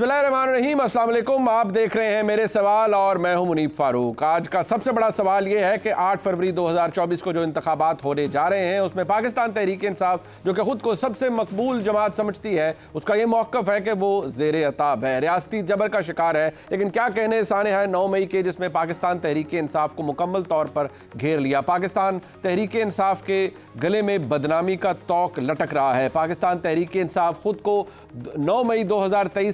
बसमीम अल्लाम आप देख रहे हैं मेरे सवाल और मैं हूं मुनीब फारूक आज का सबसे बड़ा सवाल ये है कि 8 फरवरी 2024 को जो इंतबात होने जा रहे हैं उसमें पाकिस्तान तहरीक इंसाफ जो कि ख़ुद को सबसे मकबूल जमात समझती है उसका ये मौक़ है कि वो जेर अताब है रियासती जबर का शिकार है लेकिन क्या कहने सान है नौ मई के जिसमें पाकिस्तान तहरीक इंसाफ को मुकम्मल तौर पर घेर लिया पाकिस्तान तहरीक इंसाफ के गले में बदनामी का तोक लटक रहा है पाकिस्तान तहरीक इंसाफ खुद को नौ मई दो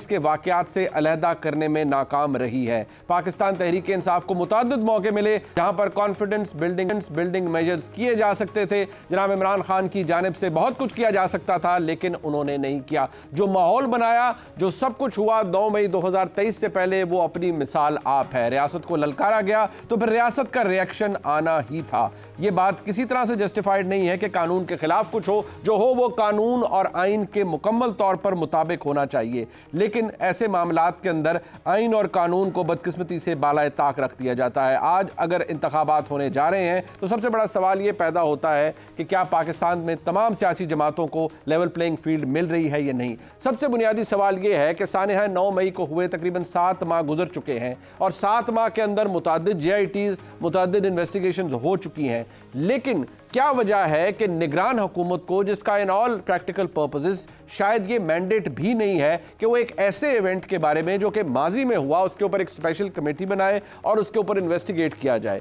के वाकत से अलहदा करने में नाकाम रही है पाकिस्तान तहरीक इंसाफ को मुतद मौके मिले जहाँ पर कॉन्फिडेंस बिल्डिंग बिल्डिंग मेजर्स किए जा सकते थे जनाब इमरान खान की जानब से बहुत कुछ किया जा सकता था लेकिन उन्होंने नहीं किया जो माहौल बनाया जो सब कुछ हुआ नौ मई दो हज़ार तेईस से पहले वो अपनी मिसाल आप है रियासत को ललकारा गया तो फिर रियासत का रिएक्शन आना ही था ये बात किसी तरह से जस्टिफाइड नहीं है कि कानून के खिलाफ कुछ हो जो हो वो कानून और आइन के मुकम्मल तौर पर मुताबिक होना चाहिए लेकिन ऐसे मामला के अंदर आइन और कानून को बदकिस्मती से बालाए ताक रख दिया जाता है आज अगर इंतबात होने जा रहे हैं तो सबसे बड़ा सवाल ये पैदा होता है कि क्या पाकिस्तान में तमाम सियासी जमातों को लेवल प्लेइंग फील्ड मिल रही है या नहीं सबसे बुनियादी सवाल ये है कि सानह नौ मई को हुए तकरीबन सात माह गुजर चुके हैं और सात माह के अंदर मुतद जे आई टीज़ मुतद इन्वेस्टिगेशन हो चुकी हैं लेकिन क्या वजह है कि निगरान हुकूमत को जिसका इन ऑल प्रैक्टिकल पर्पजेज़ शायद ये मैंडेट भी नहीं है कि वो एक ऐसे इवेंट के बारे में जो कि माजी में हुआ उसके ऊपर एक स्पेशल कमेटी बनाए और उसके ऊपर इन्वेस्टिगेट किया जाए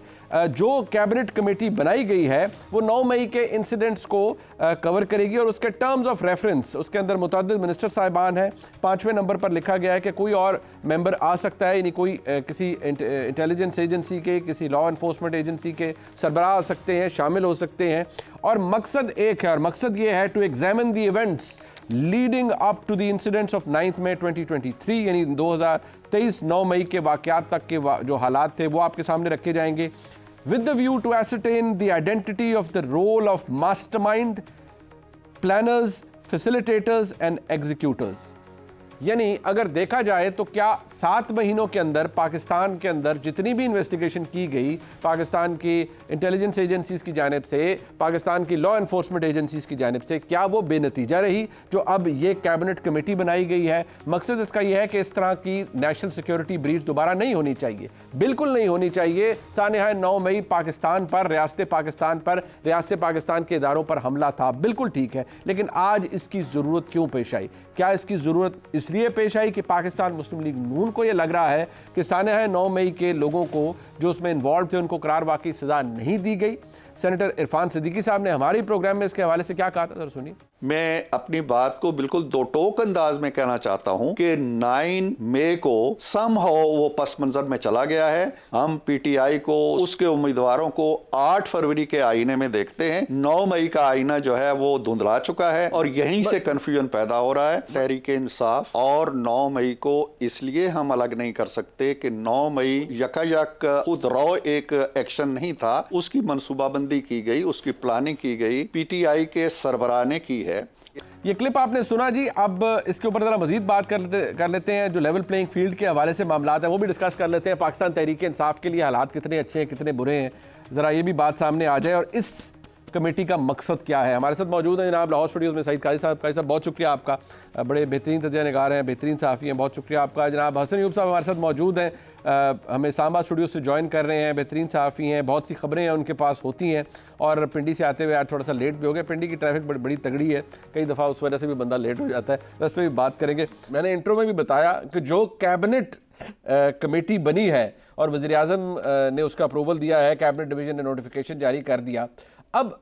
जो कैबिनेट कमेटी बनाई गई है वो नौ मई के इंसिडेंट्स को कवर करेगी और उसके टर्म्स ऑफ रेफरेंस उसके अंदर मुतद मिनिस्टर साहिबान हैं पाँचवें नंबर पर लिखा गया है कि कोई और मेम्बर आ सकता है यानी कोई किसी इंटेलिजेंस एजेंसी के किसी लॉ इन्फोर्समेंट एजेंसी के सरबराह आ सकते हैं शामिल हो सकते हैं और मकसद एक है और मकसद ये है to examine the events leading up to the incidents of ninth May 2023 यानी 2023 नौ मई के वाक़ात तक के जो हालात थे वो आपके सामने रखे जाएंगे with the view to ascertain the identity of the role of mind planners facilitators and executors यानी अगर देखा जाए तो क्या सात महीनों के अंदर पाकिस्तान के अंदर जितनी भी इन्वेस्टिगेशन की गई पाकिस्तान की इंटेलिजेंस एजेंसीज की जानब से पाकिस्तान की लॉ इन्फोर्समेंट एजेंसीज की जानब से क्या वो बेनतीजा रही जो अब ये कैबिनेट कमेटी बनाई गई है मकसद इसका यह है कि इस तरह की नेशनल सिक्योरिटी ब्रीच दोबारा नहीं होनी चाहिए बिल्कुल नहीं होनी चाहिए सानह नौ मई पाकिस्तान पर रियासत पाकिस्तान पर रियासत पाकिस्तान के इदारों पर हमला था बिल्कुल ठीक है लेकिन आज इसकी ज़रूरत क्यों पेश आई क्या इसकी ज़रूरत इस इसलिए पेश आई कि पाकिस्तान मुस्लिम लीग नून को यह लग रहा है कि सानहा नौ मई के लोगों को जो उसमें इन्वॉल्व थे उनको करार वाकई सज़ा नहीं दी गई सेनेटर इरफान सिद्दीकी साहब ने हमारे प्रोग्राम में इसके हवाले से क्या कहा था सर सुनिए मैं अपनी बात को बिल्कुल दो टोक अंदाज में कहना चाहता हूं कि 9 मई को सम वो पस मंजर में चला गया है हम पीटीआई को उसके उम्मीदवारों को 8 फरवरी के आईने में देखते हैं 9 मई का आईना जो है वो धुंधला चुका है और यहीं से कंफ्यूजन पैदा हो रहा है तहरीक इंसाफ और 9 मई को इसलिए हम अलग नहीं कर सकते कि नौ मई यकायक खुद रौ एक एक्शन नहीं था उसकी मनसूबाबंदी की गई उसकी प्लानिंग की गई पीटीआई के सरबराह ने की है ये क्लिप आपने सुना जी अब इसके ऊपर ज़रा मजीद बात कर लेते कर लेते हैं जो लेवल प्लेइंग फील्ड के हवाले से मामला हैं वो भी डिस्कस कर लेते हैं पाकिस्तान तहरीक इंसाफ के लिए हालात कितने अच्छे हैं कितने बुरे हैं ज़रा ये भी बात सामने आ जाए और इस कमेटी का मकसद क्या है हमारे साथ मौजूद है जनाब लाहौर स्टूडियोज़ में सईद काजी साहब काजी साहब बहुत शुक्रिया आपका बड़े बेहतरीन तजय नगार हैं बेहतरीन साफ़ी हैं बहुत शुक्रिया आपका जनाब हसन यूब साहब हमारे साथ मौजूद हैं हमें इस्लामाबाद स्टूडियो से ज्वाइन कर रहे हैं बेहतरीन सहाफ़ी हैं बहुत सी खबरें हैं उनके पास होती हैं और पिंडी से आते हुए आज थोड़ा सा लेट भी हो गया पिंडी की ट्रैफिक बड़ी बड़ी तगड़ी है कई दफ़ा उस वजह से भी बंदा लेट हो जाता है उस तो पर भी बात करेंगे मैंने इंटरव्यू में भी बताया कि जो कैबिनेट कमेटी बनी है और वज़ी अजम ने उसका अप्रूवल दिया है कैबिनेट डिवीज़न ने नोटिफिकेशन जारी कर दिया अब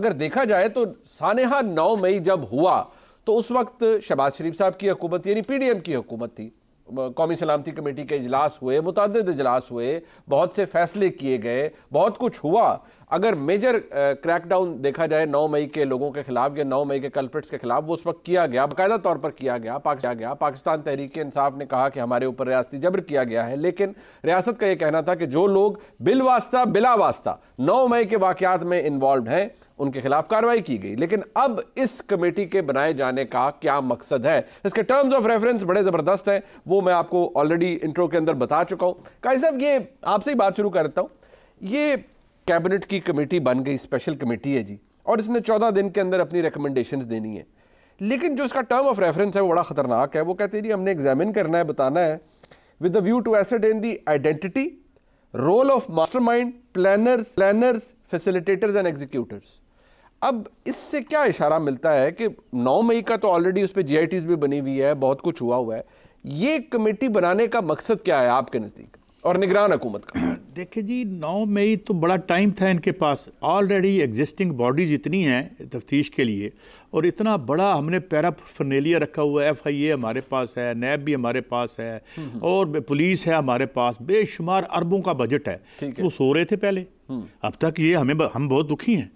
अगर देखा जाए तो सानहा नौ मई जब हुआ तो उस वक्त शहबाज शरीफ साहब की हुकूमत यानी पीडीएम की हुकूमत थी कौमी सलामती कमेटी के इजलास हुए मुतद इजलास हुए बहुत से फैसले किए गए बहुत कुछ हुआ अगर मेजर क्रैकडाउन uh, देखा जाए 9 मई के लोगों के खिलाफ या 9 मई के कल्प्रिट्स के खिलाफ वो उस वक्त किया गया बाकायदा तौर पर किया गया पाकिस्तान गया पाकिस्तान तहरीक इंसाफ ने कहा कि हमारे ऊपर रियासती जबर किया गया है लेकिन रियासत का ये कहना था कि जो लोग बिलवास्ता बिला वास्ता नौ मई के वाकत में इन्वॉल्व हैं उनके खिलाफ कार्रवाई की गई लेकिन अब इस कमेटी के बनाए जाने का क्या मकसद है इसके टर्म्स ऑफ रेफरेंस बड़े ज़बरदस्त हैं वो मैं आपको ऑलरेडी इंट्रो के अंदर बता चुका हूँ काजी साहब ये आपसे ही बात शुरू करता हूँ ये कैबिनेट की कमेटी बन गई स्पेशल कमेटी है जी और इसने चौदह दिन के अंदर अपनी रिकमेंडेशन देनी है लेकिन जो इसका टर्म ऑफ रेफरेंस है वो बड़ा ख़तरनाक है वो कहते हैं जी हमने एग्जामिन करना है बताना है with the view to ascertain the identity role of mastermind planners planners facilitators and executors अब इससे क्या इशारा मिलता है कि 9 मई का तो ऑलरेडी उस पर जी भी बनी हुई है बहुत कुछ हुआ हुआ है ये कमेटी बनाने का मकसद क्या है आपके नज़दीक और निगरान हुकूमत का देखिए जी नौ मई तो बड़ा टाइम था इनके पास ऑलरेडी एग्जिस्टिंग बॉडीज इतनी हैं तफ्तीश के लिए और इतना बड़ा हमने पैरा फर्नेलिया रखा हुआ है एफ आई ए हमारे पास है नैब भी हमारे पास है हम्म। और पुलिस है हमारे पास बेशुमार अरबों का बजट है वो सो रहे थे पहले हम्म। अब तक ये हमें हम बहुत दुखी हैं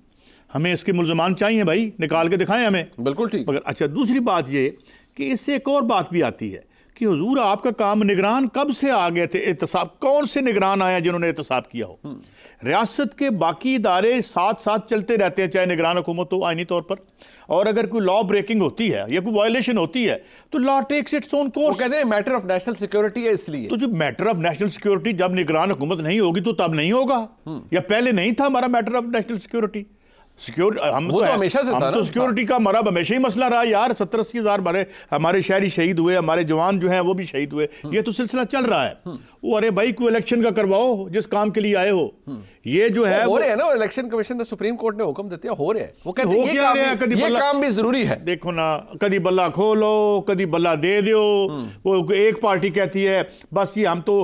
हमें इसके मुलजमान चाहिए भाई निकाल के दिखाएं हमें बिल्कुल ठीक मगर अच्छा दूसरी बात ये कि इससे एक और बात भी आती है कि हजूर आपका काम निगरान कब से आ गए थे एहतसाब कौन से निगरान आया जिन्होंने एहतसाब किया हो रियासत के बाकी इदारे साथ साथ चलते रहते हैं चाहे निगरान हुकूमत हो आइनी तौर पर और अगर कोई लॉ ब्रेकिंग होती है या कोई वायलेशन होती है तो law takes its own course कहते हैं मैटर ऑफ नेशनल सिक्योरिटी है इसलिए तो जो मैटर ऑफ नेशनल सिक्योरिटी जब निगरान हुकूमत नहीं होगी तो तब नहीं होगा या पहले नहीं था हमारा matter of national security security हम वो तो, तो हमेशा से हम था तो सिक्योरिटी का मरा हमेशा ही मसला रहा यार सत्तर अस्सी हज़ार हमारे हमारे शहरी शहीद हुए हमारे जवान जो हैं वो भी शहीद हुए हम्म। ये तो सिलसिला चल रहा है हम्म। वो अरे भाई कोई इलेक्शन का करवाओ जिस काम के लिए आए हो हम्म। ये जो है हो रहे हैं ना इलेक्शन कमीशन सुप्रीम कोर्ट ने हुक्म देते हैं हो रहे हैं वो कहते हैं ये काम है, कदी ये काम भी जरूरी है देखो ना कभी बल्ला खोलो कभी बल्ला दे दो हम्म। वो एक पार्टी कहती है बस ये हम तो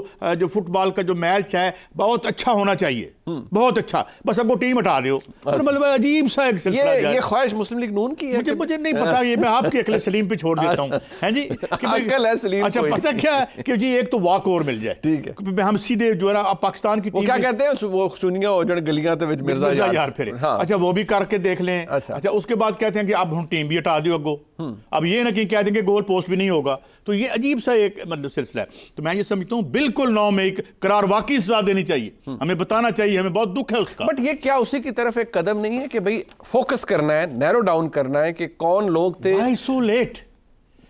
जो फुटबॉल का जो मैच है बहुत अच्छा होना चाहिए हम्म। बहुत अच्छा बस अब वो टीम हटा दो अच्छा। मतलब अजीब सा एक ये, ये ख्वाहिश मुस्लिम लीग नून की है मुझे मुझे नहीं पता ये मैं आपके अकेले सलीम पे छोड़ देता हूँ हैं जी अकल है सलीम अच्छा पता क्या है कि जी एक तो वॉक ओवर मिल जाए ठीक है हम सीधे जो है ना पाकिस्तान की क्या कहते हैं दुनिया हो जाए गलिया मिर्जा यार, यार फिर हाँ। अच्छा वो भी करके देख लें अच्छा, अच्छा उसके बाद कहते हैं कि आप हम टीम भी हटा दो अगो हम्म। अब ये ना कि कह देंगे गोल पोस्ट भी नहीं होगा तो ये अजीब सा एक मतलब सिलसिला है तो मैं ये समझता हूँ बिल्कुल नौ में एक करार वाकई सजा देनी चाहिए हम्म। हमें बताना चाहिए हमें बहुत दुख है उसका बट ये क्या उसी की तरफ एक कदम नहीं है कि भाई फोकस करना है नैरो डाउन करना है कि कौन लोग थे सो लेट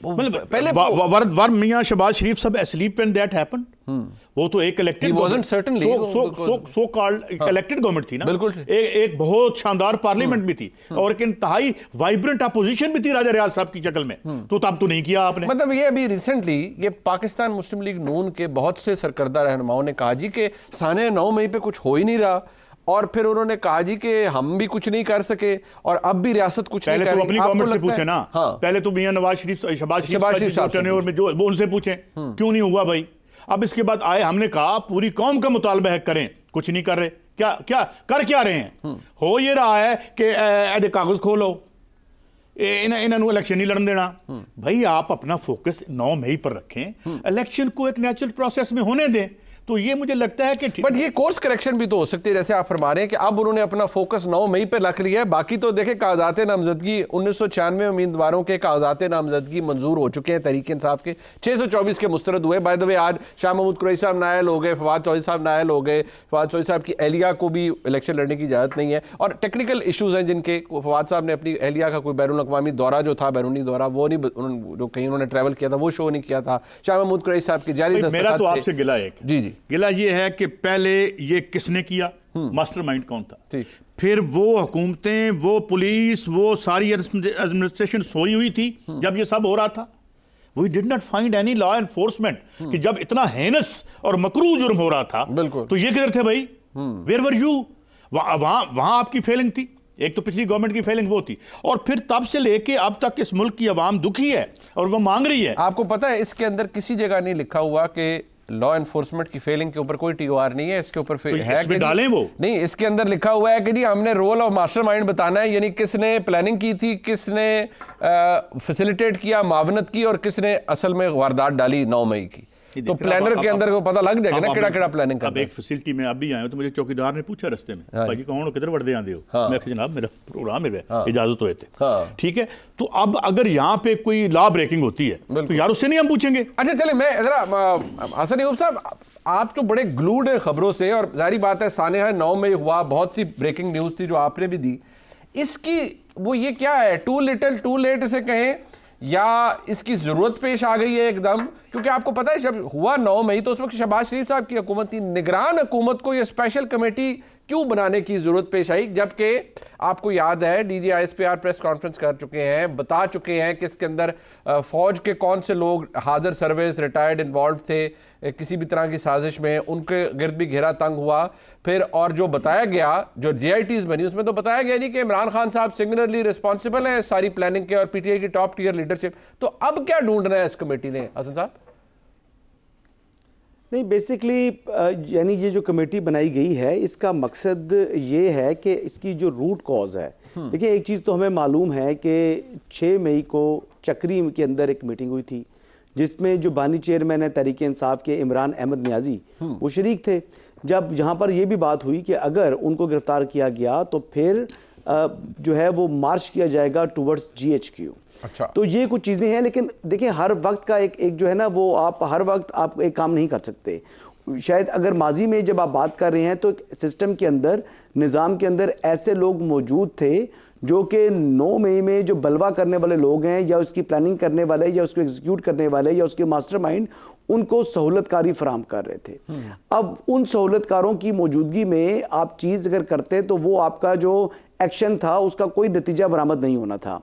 मतलब पहले वर्द शरीफ सब एसलीप एन दैट हैपेंड वो तो एक collected wasn't certainly so so so called collected government थी ना बिल्कुल एक एक बहुत शानदार पार्लियामेंट हम्म। भी थी हम्म। और एक इंतहाई वाइब्रेंट अपोजिशन भी थी राजा रियाज साहब की शक्ल में हम्म। तो तब तो नहीं किया आपने मतलब ये अभी रिसेंटली ये पाकिस्तान मुस्लिम लीग नून के बहुत से सरकर्दा रहनुमाओं ने कहा जी के साने नौ मई पे कुछ हो ही नहीं रहा और फिर उन्होंने कहा जी कि हम भी कुछ नहीं कर सके और अब भी रियासत कुछ पहले नहीं तो कर अपनी आपको तो से पूछे ना हाँ। पहले तो मियां नवाज शरीफ शबाज शरीफ और में जो वो उनसे पूछे हम्म। क्यों नहीं हुआ भाई अब इसके बाद आए हमने कहा पूरी कौम का मुतालबा है करें कुछ नहीं कर रहे क्या क्या कर क्या रहे हैं हम्म। हो ये रहा है कि अरे कागज खोलो इन्होंने इलेक्शन नहीं लड़न देना हम्म। भाई आप अपना फोकस नौ मई पर रखें इलेक्शन को एक नेचुरल प्रोसेस में होने दें तो ये मुझे लगता है कि बट ये कोर्स करेक्शन भी तो हो सकती है जैसे आप फरमा रहे हैं कि अब उन्होंने अपना फोकस नौ मई पर रख लिया है बाकी तो देखे कागजात नामजदगी उन्नीस सौ छियानवे उम्मीदवारों के कागजात नामजदगी मंजूर हो चुके हैं तरीके इंसाफ के छह सौ चौबीस के मुस्तरद हुए बाय द वे आज शाह महमूद कुरैश साहब नायल हो गए फवाद चौधरी साहब नायल हो गए फवाद चौधरी साहब की एहलिया को भी इलेक्शन लड़ने की इजाज़त नहीं है और टेक्निकल इशूज़ हैं जिनके फवाद साहब ने अपनी एहलिया का कोई बैरून अवी दौरा जो था बैरूनी दौरा वो नहीं जो कहीं उन्होंने ट्रैवल किया था वो शो नहीं किया था शाह महमूद कुरैश साहब की जारी मेरा तो गिला एक जी जी जी गिला ये है कि पहले ये किसने किया हम्म। मास्टरमाइंड कौन था फिर वो हुकूमतें वो पुलिस वो सारी एडमिनिस्ट्रेशन सोई हुई थी हम्म। जब ये सब हो रहा था we did not find any law enforcement कि जब इतना हेनस और मकरू जुर्म हो रहा था बिल्कुल तो ये किधर थे भाई वेर वर यू वहां वहां आपकी फेलिंग थी एक तो पिछली गवर्नमेंट की फेलिंग वो थी और फिर तब से लेके अब तक इस मुल्क की आवाम दुखी है और वो मांग रही है आपको पता है इसके अंदर किसी जगह नहीं लिखा हुआ कि लॉ एनफोर्समेंट की फेलिंग के ऊपर कोई आर नहीं है इसके ऊपर तो है डालें वो नहीं इसके अंदर लिखा हुआ है कि जी हमने रोल ऑफ मास्टरमाइंड बताना है यानी किसने प्लानिंग की थी किसने फैसिलिटेट किया मावनत की और किसने असल में वारदात डाली नौ मई की तो प्लानर के अंदर पता लग जाएगा ना केड़ा केड़ा प्लानिंग करदा एक फैसिलिटी में अभी आया तो मुझे चौकीदार ने पूछा रस्ते में हाँ। भाई जी कौन किधर वर्दे आंदे हो हाँ। मैं जनाब मेरा प्रोग्राम है हाँ। इजाजत हो थे ठीक है तो अब अगर यहाँ पे कोई लॉ ब्रेकिंग होती है तो यार उससे नहीं हम पूछेंगे अच्छा चले मैं जरा हसन यूब साहब आप तो बड़े ग्लूड हैं खबरों से और जारी बात है सानहा नौ में हुआ बहुत सी ब्रेकिंग न्यूज़ थी जो आपने भी दी इसकी वो ये क्या है टू लिटल टू लेट से कहें या इसकी ज़रूरत पेश आ गई है एकदम क्योंकि आपको पता है जब हुआ नौ मई तो उस वक्त शहबाज शरीफ साहब की हुकूमत थी निगरान हुकूमत को यह स्पेशल कमेटी क्यों बनाने की ज़रूरत पेश आई जबकि आपको याद है डी जी प्रेस कॉन्फ्रेंस कर चुके हैं बता चुके हैं कि इसके अंदर फ़ौज के कौन से लोग हाजिर सर्विस रिटायर्ड इन्वॉल्व थे किसी भी तरह की साजिश में उनके गिरद भी घेरा तंग हुआ फिर और जो बताया गया जो जे बनी उसमें तो बताया गया नहीं कि इमरान खान साहब सिंगुलरली रिस्पॉन्सिबल हैं सारी प्लानिंग के और पी की टॉप टीयर लीडरशिप तो अब क्या ढूंढ रहे हैं इस कमेटी ने हसन साहब नहीं बेसिकली यानी ये जो कमेटी बनाई गई है इसका मकसद ये है कि इसकी जो रूट कॉज है हम्म। देखिए एक चीज़ तो हमें मालूम है कि 6 मई को चक्री के अंदर एक मीटिंग हुई थी जिसमें जो बानी चेयरमैन है तहरीक इंसाफ के इमरान अहमद न्याजी हम्म। वो शरीक थे जब यहाँ पर यह भी बात हुई कि अगर उनको गिरफ्तार किया गया तो फिर जो है वो मार्च किया जाएगा टूवर्ड्स जीएचक्यू अच्छा तो ये कुछ चीज़ें हैं लेकिन देखिए हर वक्त का एक एक जो है ना वो आप हर वक्त आप एक काम नहीं कर सकते शायद अगर माजी में जब आप बात कर रहे हैं तो सिस्टम के अंदर निज़ाम के अंदर ऐसे लोग मौजूद थे जो कि 9 मई में, में जो बलवा करने वाले लोग हैं या उसकी प्लानिंग करने वाले या उसको एग्जीक्यूट करने वाले या उसके मास्टरमाइंड उनको सहूलतकारी फराम कर रहे थे हम्म। अब उन सहूलतकारों की मौजूदगी में आप चीज़ अगर करते तो वो आपका जो एक्शन था उसका कोई नतीजा बरामद नहीं होना था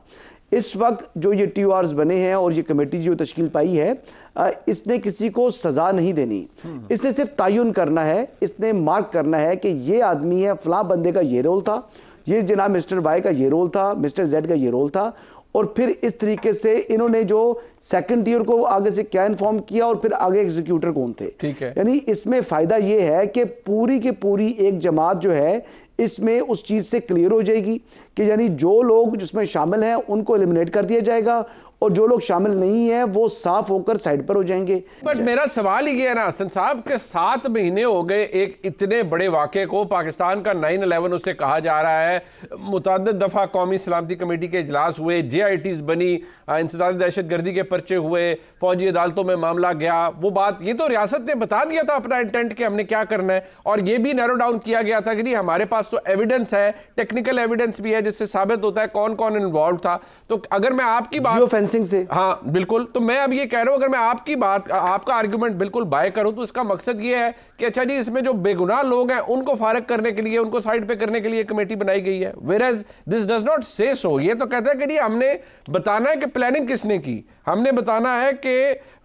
इस वक्त जो ये टी बने हैं और ये कमेटी जो तश्कील पाई है इसने किसी को सज़ा नहीं देनी हम्म। इसने सिर्फ तयन करना है इसने मार्क करना है कि ये आदमी है फला बंदे का ये रोल था ये जनाब मिस्टर वाई का ये रोल था मिस्टर जेड का ये रोल था और फिर इस तरीके से इन्होंने जो सेकंड टीयर को आगे से क्या इन्फॉर्म किया और फिर आगे एग्जीक्यूटर कौन थे ठीक है यानी इसमें फायदा यह है कि पूरी की पूरी एक जमात जो है इसमें उस चीज़ से क्लियर हो जाएगी कि यानी जो लोग जिसमें शामिल हैं उनको एलिमिनेट कर दिया जाएगा और जो लोग शामिल नहीं है वो साफ होकर साइड पर हो जाएंगे बट मेरा सवाल ही है ना हसन साहब के सात महीने हो गए एक इतने बड़े वाक्य को पाकिस्तान का नाइन अलेवन उसे कहा जा रहा है मुतद दफ़ा कौमी सलामती कमेटी के अजलास हुए जे आई टीज़ बनी इंसदाद दहशत गर्दी के पर्चे हुए फौजी अदालतों में मामला गया वो बात ये तो रियासत ने बता दिया था अपना इंटेंट कि हमने क्या करना है और ये भी नैरो डाउन किया गया था कि नहीं हमारे पास तो एविडेंस है टेक्निकल एविडेंस भी है जिससे साबित होता है कौन कौन इन्वॉल्व था तो अगर मैं आपकी बात फेंसिंग से हाँ बिल्कुल तो मैं अब ये कह रहा हूँ अगर मैं आपकी बात आपका आर्ग्यूमेंट बिल्कुल बाय करूँ तो इसका मकसद ये है कि अच्छा जी इसमें जो बेगुनाह लोग हैं उनको फारग करने के लिए उनको साइड पर करने के लिए कमेटी बनाई गई है whereas this does not say so ये तो कहता है कि नहीं हमने बताना है कि प्लानिंग किसने की हमने बताना है कि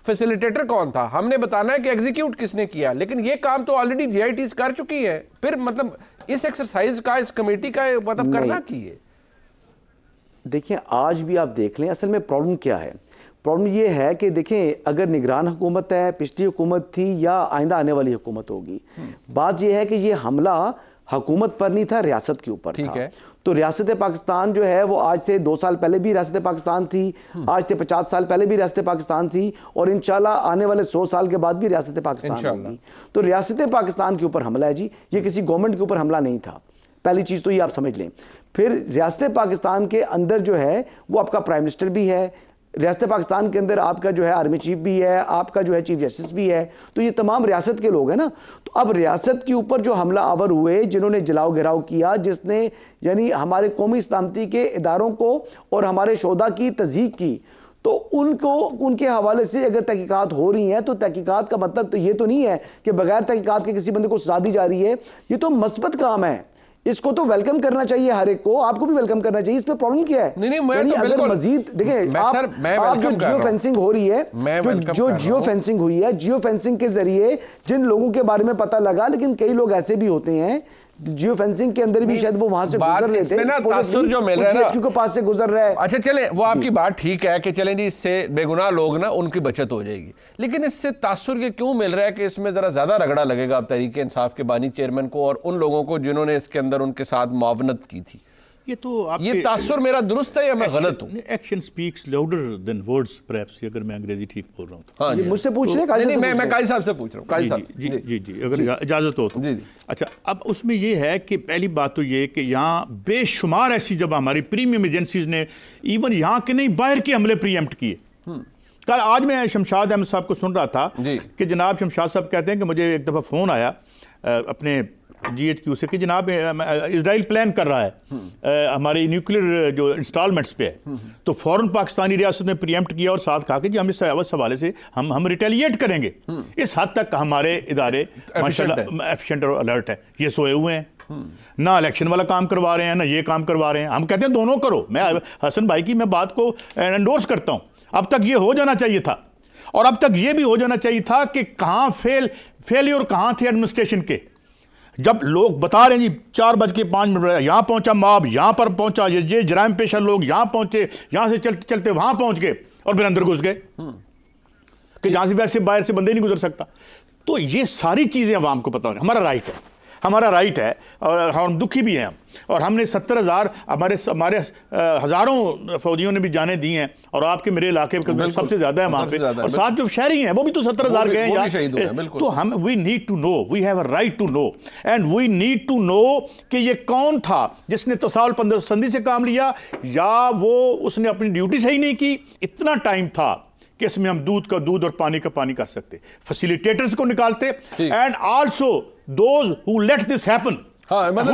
फैसिलिटेटर कौन था हमने बताना है कि एग्जीक्यूट किसने किया लेकिन ये काम तो ऑलरेडी जीआईटीज कर चुकी है फिर मतलब इस एक्सरसाइज का इस कमेटी का मतलब करना की है देखिए आज भी आप देख लें असल में प्रॉब्लम क्या है प्रॉब्लम ये है कि देखें अगर निगरान हुकूमत है पिछली हुकूमत थी या आइंदा आने वाली हुकूमत होगी हम्म। बात यह है कि ये हमला हकूमत पर नहीं था रियासत के ऊपर ठीक है तो रियासत पाकिस्तान जो है वो आज से दो साल पहले भी रियासत पाकिस्तान थी हम्म। आज से पचास साल पहले भी रियासत पाकिस्तान थी और इनशाला आने वाले सौ साल के बाद भी रियासत पाकिस्तान होगी तो रियासत पाकिस्तान के ऊपर हमला है जी ये किसी गवर्नमेंट के ऊपर हमला नहीं था पहली चीज़ तो ये आप समझ लें फिर रियासत पाकिस्तान के अंदर जो है वो आपका प्राइम मिनिस्टर भी है रियासत पाकिस्तान के अंदर आपका जो है आर्मी चीफ भी है आपका जो है चीफ जस्टिस भी है तो ये तमाम रियासत के लोग हैं ना तो अब रियासत के ऊपर जो हमला आवर हुए जिन्होंने जलाओ घिराव किया जिसने यानी हमारे कौमी सलामती के इदारों को और हमारे शोधा की तजीक की तो उनको उनके हवाले से अगर तहकीकत हो रही हैं तो तहकीकत का मतलब तो ये तो नहीं है कि बगैर तहकीकत के किसी बंदे को सजा दी जा रही है ये तो मस्बत काम है इसको तो वेलकम करना चाहिए हर एक को आपको भी वेलकम करना चाहिए इसमें प्रॉब्लम क्या है नहीं नहीं मैं तो अगर मजीद देखिए आप, सर, मैं आप जो जियो फेंसिंग हो रही है मैं जो, जो जियो फेंसिंग हुई है जियो फेंसिंग के जरिए जिन लोगों के बारे में पता लगा लेकिन कई लोग ऐसे भी होते हैं जियो फेंसिंग के अंदर भी शायद वो वहां से गुजर ना तासुर जो मिल रहा है पास से गुजर रहा है अच्छा चले वो आपकी बात ठीक है कि जी इससे बेगुनाह लोग ना उनकी बचत हो जाएगी लेकिन इससे तासुर ये क्यों मिल रहा है कि इसमें ज़रा ज़्यादा रगड़ा लगेगा अब तहरीक इंसाफ के बानी चेयरमैन को और उन लोगों को जिन्होंने इसके अंदर उनके साथ मावनत की थी ये तो आप ये तासुर मेरा दुरुस्त है या मैं गलत हूँ action speaks louder than words perhaps अगर मैं अंग्रेजी ठीक बोल रहा हूँ तो हाँ मुझसे पूछ रहे हैं नहीं मैं मैं काजी साहब से पूछ रहा हूँ काजी साहब जी जी जी अगर इजाज़त हो तो अच्छा अब उसमें ये है कि पहली बात तो ये कि यहाँ बेशुमार ऐसी जब हमारी प्रीमियम एजेंसीज ने इवन यहाँ के नहीं बाहर के हमले प्रीएम्प्ट किए हम्म। कल आज मैं शमशाद अहमद साहब को सुन रहा था कि जनाब शमशाद साहब कहते हैं कि मुझे एक दफ़ा फ़ोन आया अपने जी एच क्यू से कि जनाब इसराइल प्लान कर रहा है हमारी न्यूक्लियर जो इंस्टॉलमेंट्स पे है तो फ़ौरन पाकिस्तानी रियासत ने प्रियम्प्ट किया और साथ कहा कि जी हम इस हवाले से हम हम रिटेलिएट करेंगे इस हद तक हमारे इदारे एफिशेंट और अलर्ट है ये सोए हुए हैं ना इलेक्शन वाला काम करवा रहे हैं ना ये काम करवा रहे हैं हम कहते हैं दोनों करो मैं हसन भाई की मैं बात को एंडोर्स करता हूँ अब तक ये हो जाना चाहिए था और अब तक ये भी हो जाना चाहिए था कि कहाँ फेल फेल्योर कहाँ थे एडमिनिस्ट्रेशन के जब लोग बता रहे हैं जी चार बज के पाँच मिनट यहाँ पहुँचा माब यहाँ पर पहुँचा ये ये जराम पेशा लोग यहाँ पहुँचे यहाँ से चलते चलते वहाँ पहुँच गए और फिर अंदर घुस गए हम्म। कि जहाँ से वैसे बाहर से बंदे नहीं गुजर सकता तो ये सारी चीज़ें अवाम को पता होनी हमारा राइट है हमारा राइट है और हम दुखी भी हैं और हमने सत्तर हज़ार हमारे हमारे हज़ारों फौजियों ने भी जाने दी हैं और आपके मेरे इलाके में सबसे ज़्यादा है वहाँ पे और साथ जो शहरी हैं वो भी तो सत्तर हज़ार गए हैं तो हम we need to know we have a right to know and we need to know कि ये कौन था जिसने तो साल पंद्रह संधि से काम लिया या वो उसने अपनी ड्यूटी सही नहीं की इतना टाइम था कि इसमें हम दूध का दूध और पानी का पानी कर सकते फैसिलिटेटर्स को निकालते and also those who let this happen रियासत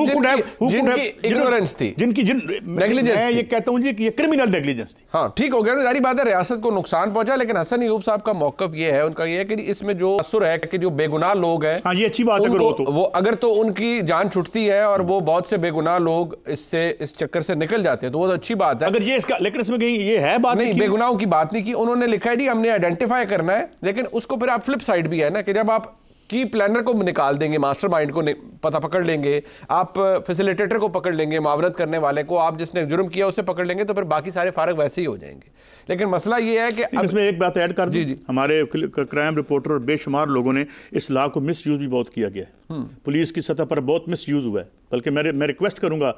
को नुकसान पहुंचा लेकिन हसन यूब साहब का मौकफ ये है उनका इसमें जो असुर है कि जो बेगुनाह लोग हाँ, ये अच्छी बात है तो। वो अगर तो उनकी जान छुटती है और वो बहुत से बेगुनाह लोग इससे इस चक्कर से निकल जाते हैं तो वो तो अच्छी बात है अगर ये इसका लेकिन इसमें कहीं ये है बात नहीं बेगुनाहों की बात नहीं की उन्होंने लिखा है जी हमने आइडेंटिफाई करना है लेकिन उसको फिर आप फ्लिप साइड भी है ना कि जब आप की प्लानर को निकाल देंगे मास्टरमाइंड को पता पकड़ लेंगे आप फैसिलिटेटर को पकड़ लेंगे मावरत करने वाले को आप जिसने जुर्म किया उसे पकड़ लेंगे तो फिर बाकी सारे फारग वैसे ही हो जाएंगे लेकिन मसला ये है कि अब... इसमें एक बात ऐड कर जी जी हमारे क्राइम रिपोर्टर और बेशुमार लोगों ने इस लॉ को मिस भी बहुत किया गया है पुलिस की सतह पर बहुत मिसयूज़ हुआ है बल्कि मैं मैं रिक्वेस्ट करूंगा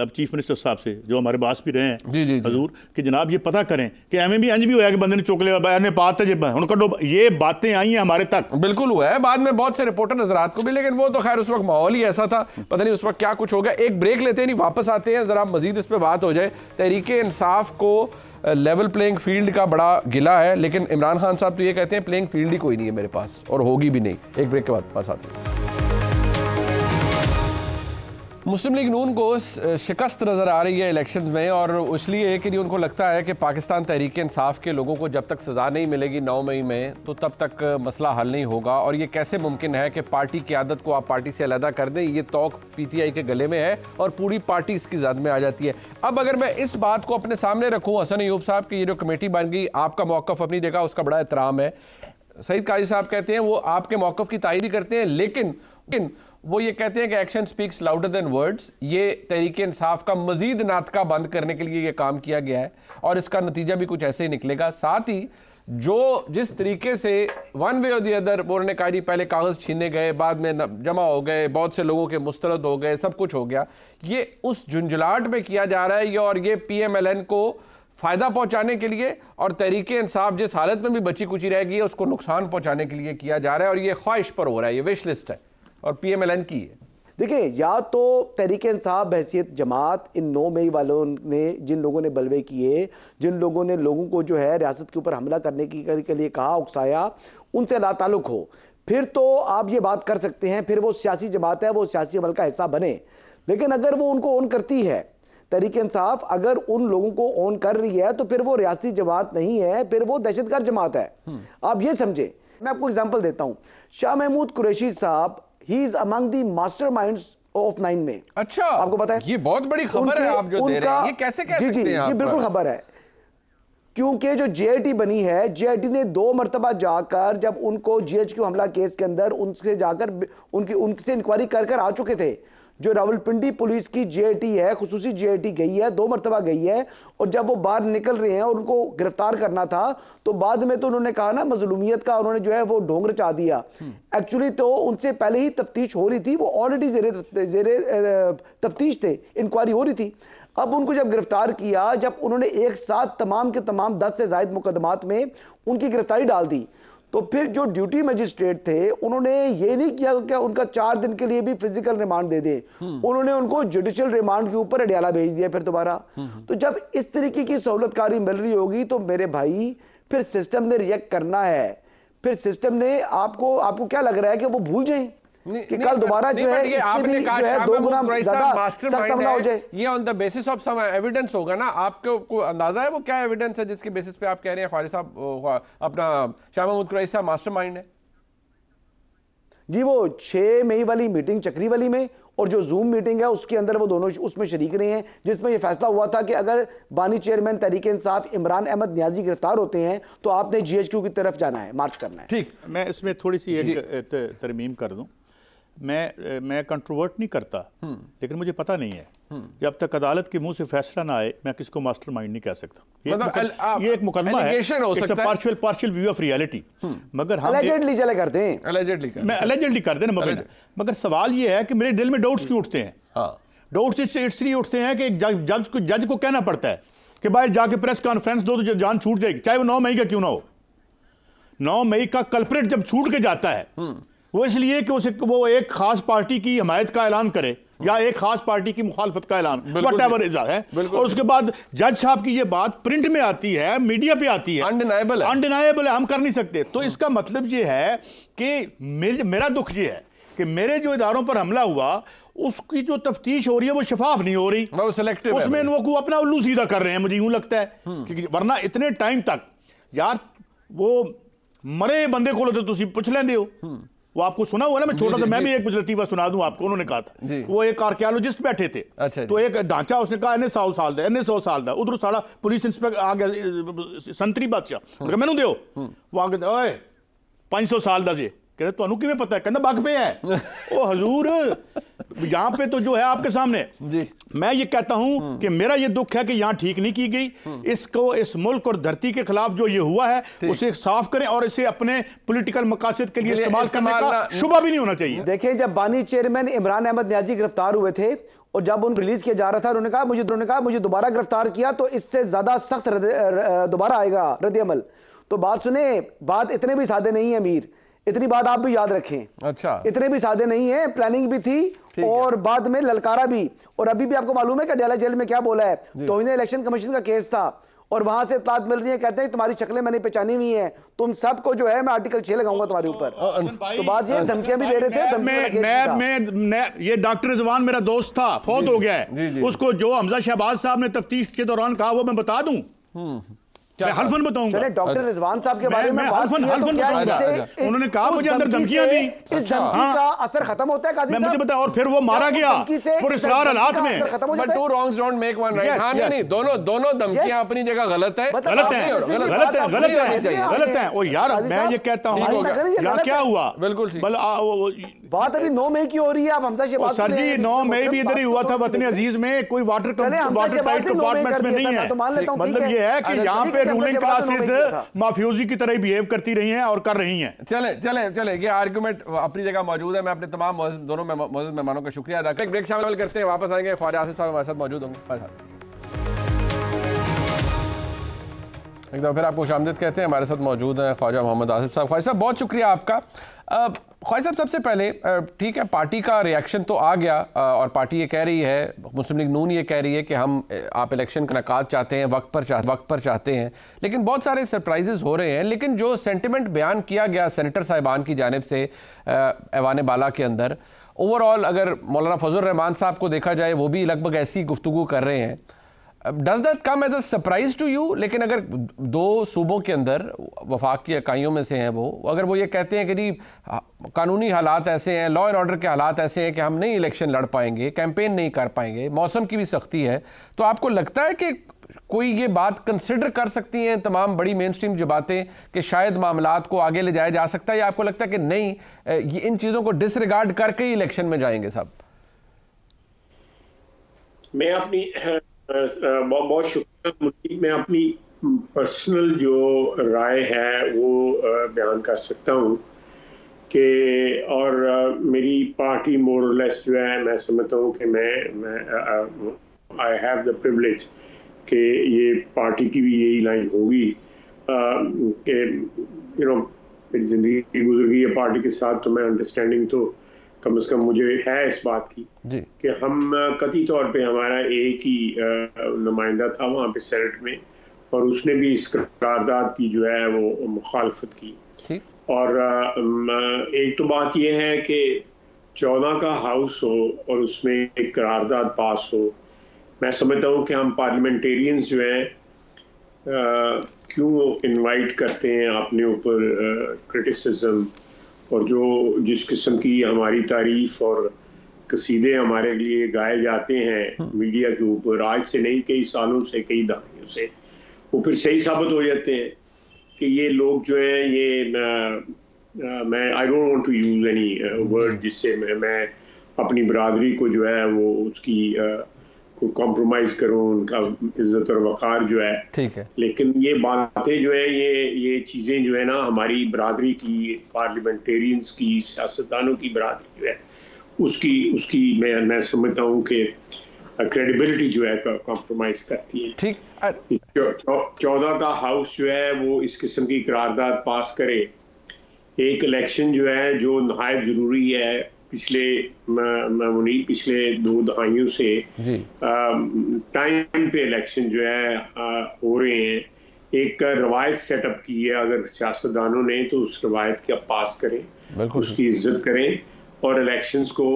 अब चीफ मिनिस्टर साहब से जो हमारे पास भी रहे हैं जी जी हजूर कि जनाब ये पता करें कि एम भी अंज भी हुआ है कि बंदे ने चोकले ने बात है जब कटो ये बातें आई हैं हमारे तक बिल्कुल हुआ है बाद में बहुत से रिपोर्टर नजरात को भी लेकिन वो तो खैर उस वक्त माहौल ही ऐसा था पता नहीं उस वक्त क्या कुछ हो गया एक ब्रेक लेते हैं नहीं वापस आते हैं ज़रा मजीद इस पर बात हो जाए तहरीक इंसाफ को लेवल प्लेइंग फील्ड का बड़ा गिला है लेकिन इमरान खान साहब तो ये कहते हैं प्लेइंग फील्ड ही कोई नहीं है मेरे पास और होगी भी नहीं एक ब्रेक के बाद पास आते हैं मुस्लिम लीग नून को शिकस्त नज़र आ रही है इलेक्शंस में और इसलिए कि उनको लगता है कि पाकिस्तान तहरीक इंसाफ के लोगों को जब तक सज़ा नहीं मिलेगी नौ मई में तो तब तक मसला हल नहीं होगा और ये कैसे मुमकिन है कि पार्टी की आदत को आप पार्टी से अलहदा कर दें ये तोक पीटीआई के गले में है और पूरी पार्टी इसकी जद में आ जाती है अब अगर मैं इस बात को अपने सामने रखूँ हसन यूब साहब की ये जो कमेटी बन गई आपका मौक़ अपनी जगह उसका बड़ा एहतराम है सईद काजी साहब कहते हैं वो आपके मौक़ की तायरी करते हैं लेकिन वो ये कहते हैं कि action speaks louder than words ये तरीके इंसाफ का मजीद नातका बंद करने के लिए ये काम किया गया है और इसका नतीजा भी कुछ ऐसे ही निकलेगा साथ ही जो जिस तरीके से वन वे और दी अदर बोरने जी पहले कागज़ छीने गए बाद में जमा हो गए बहुत से लोगों के मुस्तरद हो गए सब कुछ हो गया ये उस झुंझुलाट में किया जा रहा है ये और ये पी एम एल एन को फ़ायदा पहुंचाने के लिए और तरीके इंसाफ जिस हालत में भी बची कुची रह गई है उसको नुकसान पहुंचाने के लिए किया जा रहा है और ये ख्वाहिश पर हो रहा है ये विश लिस्ट है और पीएमएलएन की है देखिए या तो तहरीक इंसाफ बहसीत जमात इन नौ मई वालों ने जिन लोगों ने बलवे किए जिन लोगों ने लोगों को जो है रियासत के ऊपर हमला करने की कर, के लिए कहा उकसाया उनसे लाताल्लुक हो फिर तो आप ये बात कर सकते हैं फिर वो सियासी जमात है वो सियासी अमल का हिस्सा बने लेकिन अगर वो उनको ऑन करती है तहरीक इंसाफ अगर उन लोगों को ऑन कर रही है तो फिर वो रियासी जमात नहीं है फिर वो दहशतगर्द जमात है हम्म। आप ये समझें मैं आपको एग्जाम्पल देता हूँ Shah Mahmood Qureshi Sahab he is among the master mind of nine May अच्छा आपको पता है ये बहुत बड़ी खबर है आप जो दे रहे हैं ये कैसे कह जी, सकते हैं ये बिल्कुल खबर है क्योंकि जो जेआईटी बनी है जेआईटी ने दो मरतबा जाकर जब उनको जीएचक्यू हमला केस के अंदर उनसे जाकर उनकी उनसे इंक्वायरी कर कर आ चुके थे जो रावलपिंडी पुलिस की जेटी है खसूसी जेटी गई है दो मरतबा गई है और जब वो बाहर निकल रहे हैं और उनको गिरफ्तार करना था तो बाद में तो उन्होंने कहा ना मजलूमियत का उन्होंने जो है वो ढोंग रचा दिया एक्चुअली तो उनसे पहले ही तफ्तीश हो रही थी वो ऑलरेडी जेरे जेरे तफ्तीश थे इंक्वायरी हो रही थी अब उनको जब गिरफ्तार किया जब उन्होंने एक साथ तमाम के तमाम दस से जायद मुकदमात में उनकी गिरफ्तारी डाल दी तो फिर जो ड्यूटी मजिस्ट्रेट थे उन्होंने ये नहीं किया कि उनका चार दिन के लिए भी फिजिकल रिमांड दे दे हम्म। उन्होंने उनको जुडिशियल रिमांड के ऊपर अडियाला भेज दिया फिर दोबारा हम्म। तो जब इस तरीके की सहूलतकारी मिल रही होगी तो मेरे भाई फिर सिस्टम ने रिएक्ट करना है फिर सिस्टम ने आपको आपको क्या लग रहा है कि वो भूल जाए कि कल दोबारा जो है आपने कहा दो गुना मास्टर हो जाए ये on the basis of some evidence होगा ना आपको को अंदाजा है वो क्या एविडेंस है जिसके बेसिस पे आप कह रहे हैं ख्वाजा साहब अपना शाह महमूद कुरैश साहब मास्टर है जी वो छः मई वाली मीटिंग चक्री वाली में और जो जूम मीटिंग है उसके अंदर वो दोनों उसमें शरीक रहे हैं जिसमें ये फैसला हुआ था कि अगर बानी चेयरमैन तरीके इंसाफ इमरान अहमद न्याजी गिरफ्तार होते हैं तो आपने जीएचक्यू की तरफ जाना है मार्च करना है ठीक मैं इसमें थोड़ी सी एक तरमीम कर दूं मैं मैं कंट्रोवर्ट नहीं करता हम्म। लेकिन मुझे पता नहीं है जब हम्म। तक अदालत के मुंह से फैसला ना आए मैं किसको मास्टरमाइंड नहीं कह सकता ये, मतलब एक, ये एक मुकदमा है partial partial view of reality मगर हम चले करते हैं एलिजेडली कर मैं कर देना मगर मगर सवाल ये है कि मेरे दिल में डाउट्स क्यों उठते हैं डाउट्स हाँ। इसलिए उठते हैं कि जज को जज को कहना पड़ता है कि भाई जाके प्रेस कॉन्फ्रेंस दो तो जान छूट जाएगी चाहे वो नौ मई का क्यों ना हो नौ मई का कल्परेट जब छूट के जाता है हम्म। वो इसलिए कि उसे वो एक खास पार्टी की हमायत का ऐलान करे या एक खास पार्टी की मुखालफत का ऐलान वट एवर है और उसके बाद जज साहब की ये बात प्रिंट में आती है मीडिया पे आती है अनडिनाइबल है अनडिनाइबल है हम कर नहीं सकते तो हम्म। इसका मतलब ये है कि मेरा दुख ये है कि मेरे जो इदारों पर हमला हुआ उसकी जो तफ्तीश हो रही है वो शफाफ नहीं हो रही वो सिलेक्टिव उसमें वो अपना उल्लू सीधा कर रहे हैं मुझे यूं लगता है हम्म। कि वरना इतने टाइम तक यार वो मरे बंदे को तो तुम पुछ लेंगे हो हम्म। वो आपको सुना हुआ ना मैं छोटा सा मैं भी एक लतीफा सुना दूं आपको उन्होंने कहा था वो एक आर्कियोलॉजिस्ट बैठे थे अच्छा तो एक ढांचा उसने कहा इन्हें सौ साल का इन्हें सौ साल का उधर सारा पुलिस इंस्पेक्टर आ गया संतरी बादशाह हम्म। मैंने दो हम्म। वो आगे ओए पांच सौ साल का जी कहते पता है कहना ਕਹਿੰਦਾ पे है ਉਹ हजूर यहाँ पे तो जो है आपके सामने जी मैं ये कहता हूँ हम्म। कि मेरा ये दुख है कि यहाँ ठीक नहीं की गई हम्म। इसको इस मुल्क और धरती के खिलाफ जो ये हुआ है उसे साफ करें और इसे अपने पॉलिटिकल मकासद के लिए इस्तेमाल करने का शुभा भी नहीं होना चाहिए देखिए जब बानी चेयरमैन इमरान अहमद न्याजी गिरफ्तार हुए थे और जब उन रिलीज किया जा रहा था उन्होंने कहा मुझे उन्होंने कहा मुझे दोबारा गिरफ्तार किया तो इससे ज्यादा सख्त दोबारा आएगा रद्द अमल तो बात सुने बात इतने भी सादे नहीं है अमीर इतनी बात आप भी याद रखें अच्छा इतने भी सादे नहीं है प्लानिंग भी थी और बाद में ललकारा भी और अभी भी आपको मालूम है कि डेला जेल में क्या बोला है तो इन्हें इलेक्शन कमीशन का केस था और वहां से इतलात मिल रही है कहते हैं तुम्हारी शक्लें मैंने पहचानी हुई है तुम सबको जो है मैं आर्टिकल छह लगाऊंगा तुम्हारे ऊपर तो बात ये धमकियां भी दे रहे थे नैब में ये डॉक्टर जवान मेरा दोस्त था फौत हो गया है उसको जो हमजा शहबाज साहब ने तफ्तीश के दौरान कहा वो मैं बता दूं हम्म। हल्फन बताऊंगा डॉक्टर रिजवान साहब के बारे में हल्फन हल्फन बताऊंगा उन्होंने कहा मुझे अंदर धमकियां दी इस अच्छा, धमकी हाँ। का असर खत्म होता है काजी मुझे बताओ और फिर वो मारा गया और इसरार हालात में but two wrongs don't make one right हां नहीं नहीं दोनों दोनों धमकियां अपनी जगह गलत है गलत है गलत है गलत है गलत है ओ यार मैं ये कहता हूं क्या क्या हुआ बिल्कुल ठीक बात अभी 9 मई की हो रही है आप हमजा बात सर जी 9 तो मई मतलब भी इधर ही हुआ तो था तो वतन अजीज में कोई वाटर वाटर साइड डिपार्टमेंट में नहीं है मतलब ये है कि यहां पे रूलिंग तो क्लासेस माफियोजी की तरह बिहेव करती रही हैं और कर रही हैं चले चले चले ये आर्गूमेंट अपनी जगह मौजूद है मैं अपने तमाम दोनों मौजूद मेहमानों का शुक्रिया अदा ब्रेक शामिल करते हैं वापस आएंगे ख्वाजा आसिफ साहब हमारे साथ मौजूद होंगे एक बार फिर आपको शामदीद कहते हैं हमारे साथ मौजूद हैं ख्वाजा मोहम्मद आसिफ साहब ख्वाजा साहब बहुत शुक्रिया आपका ख्वाही साहब सबसे पहले ठीक है पार्टी का रिएक्शन तो आ गया और पार्टी ये कह रही है मुस्लिम लीग नून ये कह रही है कि हम आप इलेक्शन का नकाद चाहते हैं वक्त पर चाह वक्त पर चाहते हैं लेकिन बहुत सारे सरप्राइजेज हो रहे हैं लेकिन जो सेंटिमेंट बयान किया गया सेनेटर साहिबान की जानब से ऐवान बाला के अंदर ओवरऑल अगर मौलाना फजल रहमान साहब को देखा जाए वो भी लगभग ऐसी गुफ्तु कर रहे हैं does that come as a surprise to you लेकिन अगर दो सूबों के अंदर वफाक की इकाइयों में से हैं वो अगर वो ये कहते हैं कि जी कानूनी हालात ऐसे हैं लॉ एंड ऑर्डर के हालात ऐसे हैं कि हम नहीं इलेक्शन लड़ पाएंगे कैंपेन नहीं कर पाएंगे मौसम की भी सख्ती है तो आपको लगता है कि कोई ये बात कंसिडर कर सकती हैं तमाम बड़ी मेन स्ट्रीम जो बातें कि शायद मामला को आगे ले जाया जा सकता है या आपको लगता है कि नहीं ये इन चीज़ों को डिसरिगार्ड करके ही इलेक्शन में जाएंगे सब मैं अपनी बहुत बहुत शुक्रिया मुनीब मैं अपनी पर्सनल जो राय है वो बयान कर सकता हूँ कि और मेरी पार्टी मोरलेस जो है मैं समझता हूँ कि मैं मैं आई हैव द प्रिवलेज कि ये पार्टी की भी यही लाइन होगी कि यू नो मेरी ज़िंदगी गुजर गई है पार्टी के साथ तो मैं अंडरस्टैंडिंग तो कम से कम मुझे है इस बात की कि हम कथी तौर पे हमारा एक ही नुमाइंदा था वहाँ पे सेनेट में और उसने भी इस करारदाद की जो है वो मुखालफत की और एक तो बात यह है कि चौदह का हाउस हो और उसमें एक करारदाद पास हो मैं समझता हूँ कि हम पार्लियामेंटेरियंस जो हैं क्यों इनवाइट करते हैं अपने ऊपर क्रिटिसिज्म और जो जिस किस्म की हमारी तारीफ और कसीदे हमारे लिए गाए जाते हैं हम्म। मीडिया के ऊपर आज से नहीं कई सालों से कई दहाइयों से वो फिर सही साबित हो जाते हैं कि ये लोग जो हैं ये मैं I don't want to use any word जिससे मैं, मैं अपनी बरदरी को जो है वो उसकी uh, को कॉम्प्रोमाइज करो उनका इज्जत और वक़ार जो है ठीक है लेकिन ये बातें जो है ये ये चीज़ें जो है ना हमारी बरदरी की पार्लियामेंटेरियंस की सियासतदानों की बरदरी जो है उसकी उसकी मैं मैं समझता हूँ कि क्रेडिबिलिटी जो है कॉम्प्रोमाइज करती है ठीक चौदह का हाउस जो है वो इस किस्म की करारदाद पास करे एक इलेक्शन जो है जो नहायत ज़रूरी है पिछले मुनीब पिछले दो दहाइयों से टाइम पे इलेक्शन जो है आ, हो रहे हैं एक रवायत सेटअप की है अगर सियासतदानों ने तो उस रवायत का पास करें उसकी इज्जत करें और इलेक्शंस को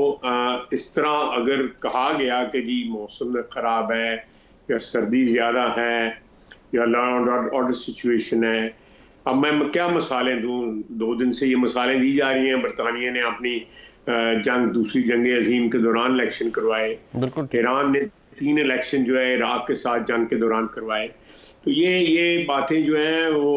इस तरह अगर कहा गया कि जी मौसम ख़राब है या सर्दी ज़्यादा है या लॉ एंड ऑर्डर सिचुएशन है अब मैं क्या मसाले दूँ दो दिन से ये मसाले दी जा रही हैं बरतानिया ने अपनी जंग दूसरी जंग अजीम के दौरान इलेक्शन करवाए ईरान ने तीन इलेक्शन जो है इराक के साथ जंग के दौरान करवाए तो ये ये बातें जो है वो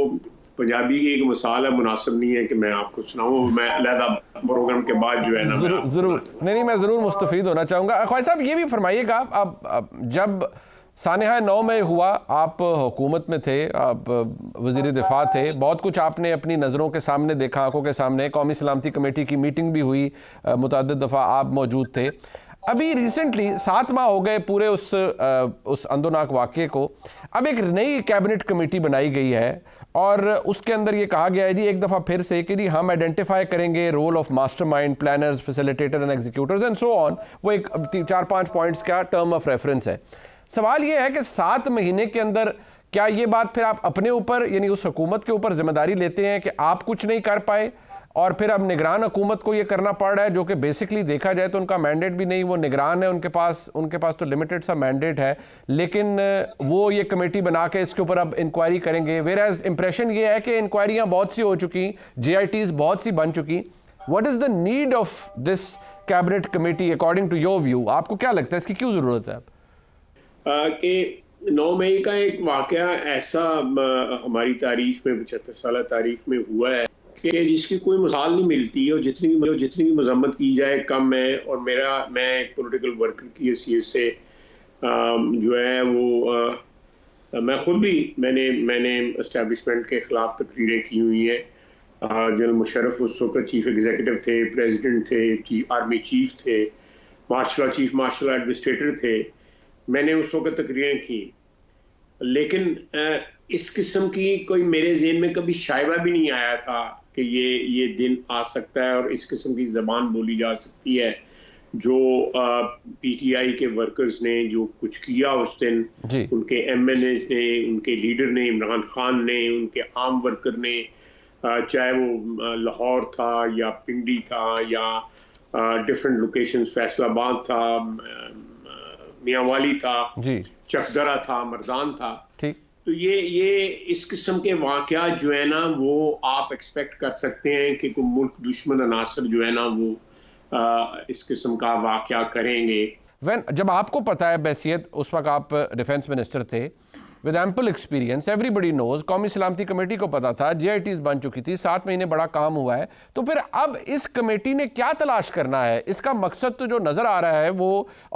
पंजाबी की एक मिसाल है मुनासिब नहीं है कि मैं आपको सुनाऊँ मैं अलहदा प्रोग्राम के बाद जो है ना जरूर नहीं नहीं मैं ज़रूर मुस्तफ़ होना चाहूँगा ख्वाह साहब ये भी फरमाइएगा आप, आप, आप जब सानहा नौ में हुआ आप हुकूमत में थे आप वजीर दिफा हाँ, थे बहुत कुछ आपने अपनी नज़रों के सामने देखा आंखों के सामने कौमी सलामती कमेटी की मीटिंग भी हुई मुतद दफ़ा आप मौजूद थे अभी रिसेंटली सात माह हो गए पूरे उस उस अंदोनाक वाक़े को अब एक नई कैबिनेट कमेटी बनाई गई है और उसके अंदर ये कहा गया है जी एक दफ़ा फिर से कि जी हम आइडेंटिफाई करेंगे role of mastermind planners facilitator and executors and so on वो एक चार पांच पॉइंट्स का टर्म ऑफ रेफरेंस है सवाल यह है कि सात महीने के अंदर क्या ये बात फिर आप अपने ऊपर यानी उस हुकूमत के ऊपर जिम्मेदारी लेते हैं कि आप कुछ नहीं कर पाए और फिर अब निगरान हुकूमत को ये करना पड़ रहा है जो कि बेसिकली देखा जाए तो उनका मैंडेट भी नहीं वो निगरान है उनके पास उनके पास तो लिमिटेड सा मैंडेट है लेकिन वो ये कमेटी बना के इसके ऊपर अब इंक्वायरी करेंगे वेर एज इंप्रेशन ये है कि इंक्वायरियाँ बहुत सी हो चुकी जे बहुत सी बन चुकी what is the need of this cabinet committee according to your view आपको क्या लगता है इसकी क्यों ज़रूरत है कि 9 मई का एक वाक़ ऐसा हमारी तारीख में पचहत्तर साल तारीख में हुआ है कि जिसकी कोई मिसाल नहीं मिलती और जितनी भी जितनी भी मजम्मत की जाए कम है और मेरा मैं एक पोलिटिकल वर्कर की हैसियत से जो है वो आ, मैं खुद भी मैंने मैंने इस्टेबलिशमेंट के ख़िलाफ़ तकरीरें की हुई हैं जनरल मुशरफ उस वक्त चीफ एग्जीक्यूटिव थे प्रेसिडेंट थे चीफ आर्मी चीफ थे मार्शल चीफ मार्शल एडमिनिस्ट्रेटर थे मैंने उस वक्त तकरीरें की लेकिन इस किस्म की कोई मेरे जेन में कभी शायबा भी नहीं आया था कि ये ये दिन आ सकता है और इस किस्म की ज़बान बोली जा सकती है जो पीटीआई के वर्कर्स ने जो कुछ किया उस दिन उनके एज ने उनके लीडर ने इमरान खान ने उनके आम वर्कर ने चाहे वो लाहौर था या पिंडी था या डिफरेंट लोकेशंस फैसलाबाद था मियाँवाली था चकदरा था मरदान था तो ये ये इस किस्म के वाक़ जो है ना वो आप एक्सपेक्ट कर सकते हैं कि कोई मुल्क दुश्मन अनासर जो है ना वो आ, इस किस्म का वाक़ करेंगे वैन जब आपको पता है बैसीत उस वक्त आप डिफेंस मिनिस्टर थे with ample experience everybody knows कौमी सलामती कमेटी को पता था जे बन चुकी थी सात महीने बड़ा काम हुआ है तो फिर अब इस कमेटी ने क्या तलाश करना है इसका मकसद तो जो नज़र आ रहा है वो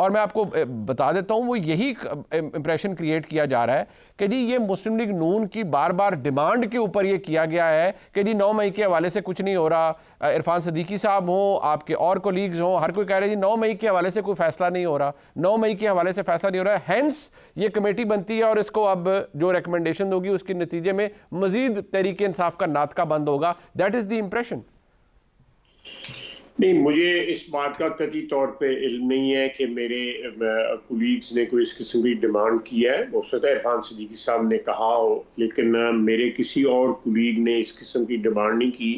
और मैं आपको बता देता हूँ वो यही इंप्रेशन क्रिएट किया जा रहा है कि जी ये मुस्लिम लीग नून की बार बार डिमांड के ऊपर ये किया गया है कि जी नौ मई के हवाले से कुछ नहीं हो रहा इरफान सदीकी साहब हों आपके और कोलीग्स हों हर कोई कह रहे जी नौ मई के हवाले से कोई फैसला नहीं हो रहा नौ मई के हवाले से फैसला नहीं हो रहा हैंस ये कमेटी बनती है और इसको अब जो रिकमेंडेशन होगी उसके नतीजे में मजीद तरीके इंसाफ का नातका बंद होगा दैट इज़ द इम्प्रेशन नहीं मुझे इस बात का कति तौर पे इल्म नहीं है कि मेरे कोलीग्स ने कोई इस किस्म की डिमांड की है वो मुफ्त इरफान सदीकी साहब ने कहा हो लेकिन मेरे किसी और कोलीग ने इस किस्म की डिमांड नहीं की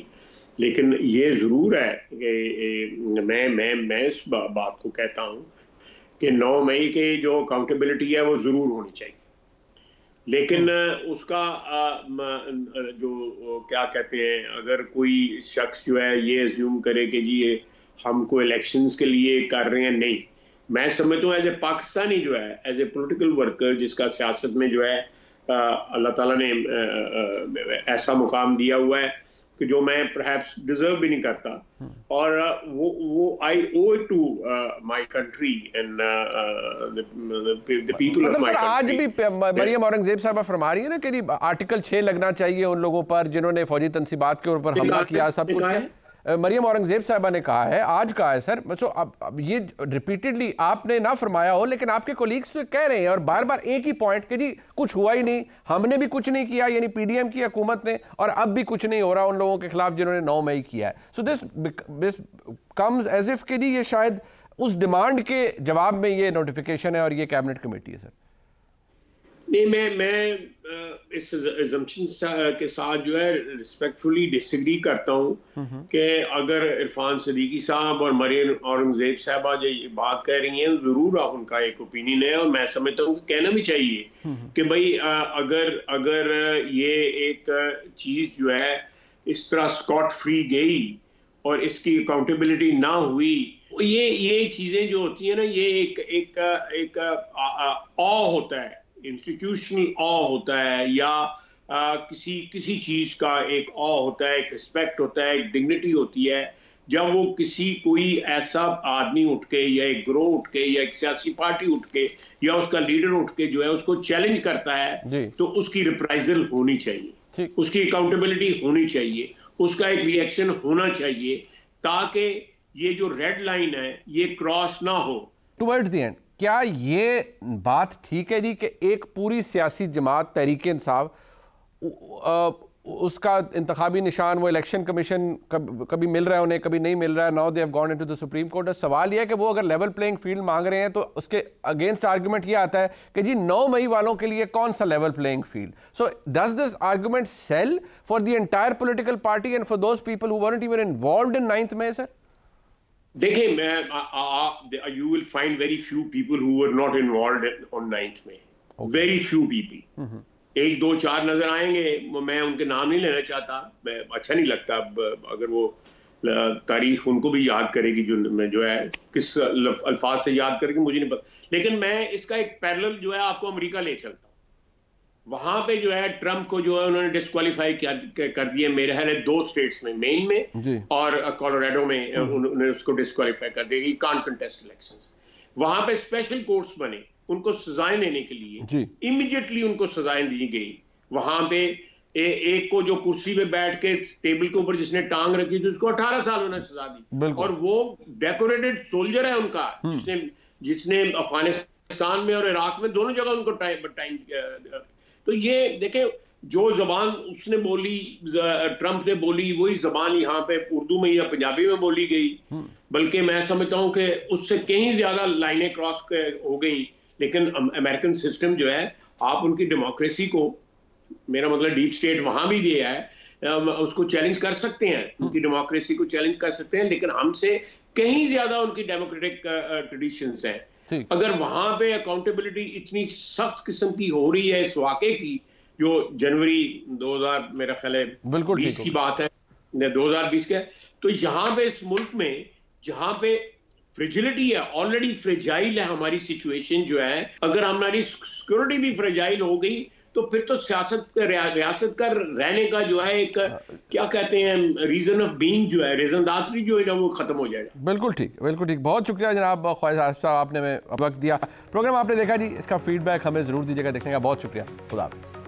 लेकिन ये ज़रूर है कि मैं मैं मैं इस बात को कहता हूँ कि नौ मई के जो अकाउंटेबिलिटी है वो ज़रूर होनी चाहिए लेकिन हम्म। उसका जो क्या कहते हैं अगर कोई शख्स जो है ये एज्यूम करे कि जी ये हमको इलेक्शंस के लिए कर रहे हैं नहीं मैं समझता हूँ एज ए पाकिस्तानी जो है एज ए पोलिटिकल वर्कर जिसका सियासत में जो है अल्लाह ताला ने ऐसा मुकाम दिया हुआ है कि जो मैं परहैप्स डिजर्व भी नहीं करता और uh, वो वो I owe to my country and the people of my country आज भी मरियम औरंगजेब साहब फरमा रही है ना कि आर्टिकल 6 लगना चाहिए उन लोगों पर जिन्होंने फौजी तनसीबात के ऊपर हमला किया सब कुछ मरियम औरंगजेब साहबा ने कहा है आज कहा है सर सो अब ये रिपीटेडली आपने ना फरमाया हो लेकिन आपके कोलीग्स तो कह रहे हैं और बार बार एक ही पॉइंट के जी कुछ हुआ ही नहीं हमने भी कुछ नहीं किया यानी पीडीएम की हकूमत ने और अब भी कुछ नहीं हो रहा उन लोगों के खिलाफ जिन्होंने नौ मई किया है so this this comes as if के जी ये शायद उस डिमांड के जवाब में ये नोटिफिकेशन है और ये कैबिनेट कमेटी है सर नहीं मैं मैं इस एजम्पन के साथ जो है रिस्पेक्टफुली डिसग्री करता हूँ कि अगर इरफान सदीकी साहब और मरियन औरंगजेब साहबा जो ये बात कह रही हैं ज़रूर उनका एक ओपिनियन है और मैं समझता हूँ कि कहना भी चाहिए कि भाई अगर अगर ये एक चीज़ जो है इस तरह स्कॉट फ्री गई और इसकी अकाउंटेबिलिटी ना हुई ये ये चीज़ें जो होती हैं ना ये एक एक एक, एक आ, आ, आ, आ होता है इंस्टीट्यूशनल ऑ होता है या आ, किसी किसी चीज़ का एक ऑ होता है एक रिस्पेक्ट होता है एक डिग्निटी होती है जब वो किसी कोई ऐसा आदमी उठ के या एक ग्रोह उठ के या एक सियासी पार्टी उठ के या उसका लीडर उठ के जो है उसको चैलेंज करता है तो उसकी रिप्राइजल होनी चाहिए उसकी अकाउंटेबिलिटी होनी चाहिए उसका एक रिएक्शन होना चाहिए ताकि ये जो रेड लाइन है ये क्रॉस ना हो टुवर्ड द एंड क्या ये बात ठीक है जी कि एक पूरी सियासी जमात तहरीक इंसाफ उसका इंतबी निशान वो इलेक्शन कमीशन कब, कभी मिल रहा है उन्हें कभी नहीं मिल रहा है now they have gone into the supreme court सवाल यह है कि वो अगर लेवल प्लेइंग फील्ड मांग रहे हैं तो उसके अगेंस्ट आर्गुमेंट ये आता है कि जी 9 मई वालों के लिए कौन सा level playing field so does this argument sell for the entire political party and for those people who want even involve in ninth May sir देखिए मैं you will find very few people who were not involve on ninth May very few people एक दो चार नजर आएंगे मैं उनके नाम नहीं लेना चाहता मैं अच्छा नहीं लगता अगर वो तारीख उनको भी याद करेगी जो मैं जो है किस अल्फाज से याद करेगी मुझे नहीं पता लेकिन मैं इसका एक पैरल जो है आपको अमरीका ले चलता वहां पे जो है ट्रम्प को जो है उन्होंने डिस्कालीफाई हम्म। कर दिया मेरे ख्याल दो स्टेट्स में मेन में और कॉलोराडो में उन्होंने उसको डिस्कालीफाई कर दिया कान कंटेस्ट इलेक्शन वहां पे स्पेशल कोर्ट्स बने उनको सजाएं देने के लिए इमिडिएटली उनको सजाएं दी गई वहां पे ए, एक को जो कुर्सी पे बैठ के टेबल के ऊपर जिसने टांग रखी थी उसको 18 साल उन्हें सजा दी और वो डेकोरेटेड सोल्जर है उनका हम्म। जिसने जिसने अफगानिस्तान में और इराक में दोनों जगह उनको टाइम टाइम तो ये देखे जो जबान उसने बोली ट्रंप ने बोली वही जबान यहाँ पे उर्दू में या पंजाबी में बोली गई हम्म। बल्कि मैं समझता हूँ कि उससे कहीं ज्यादा लाइनें क्रॉस हो गई लेकिन अमेरिकन सिस्टम जो है आप उनकी डेमोक्रेसी को मेरा मतलब डीप स्टेट वहां भी गया है उसको चैलेंज कर सकते हैं हम्म। उनकी डेमोक्रेसी को चैलेंज कर सकते हैं लेकिन हमसे कहीं ज्यादा उनकी डेमोक्रेटिक ट्रेडिशंस हैं अगर वहां पे अकाउंटेबिलिटी इतनी सख्त किस्म की हो रही है इस वाक़े की जो जनवरी 2000 मेरा ख्याल है बिल्कुल बीस की बात है 2020 का तो यहाँ पे इस मुल्क में जहाँ पे फ्रिजिलिटी है ऑलरेडी फ्रिजाइल है हमारी सिचुएशन जो है अगर हमारी सिक्योरिटी भी फ्रिजाइल हो गई तो फिर तो सियासत रियासत का रहने का जो है एक हाँ। क्या कहते हैं रीज़न ऑफ बींग जो है रीजनदात्री जो है ना वो ख़त्म हो जाएगा बिल्कुल ठीक बिल्कुल ठीक बहुत शुक्रिया जनाब ख्वाहिश साहब आपने वक्त दिया प्रोग्राम आपने देखा जी इसका फीडबैक हमें ज़रूर दीजिएगा देखने का बहुत शुक्रिया खुदा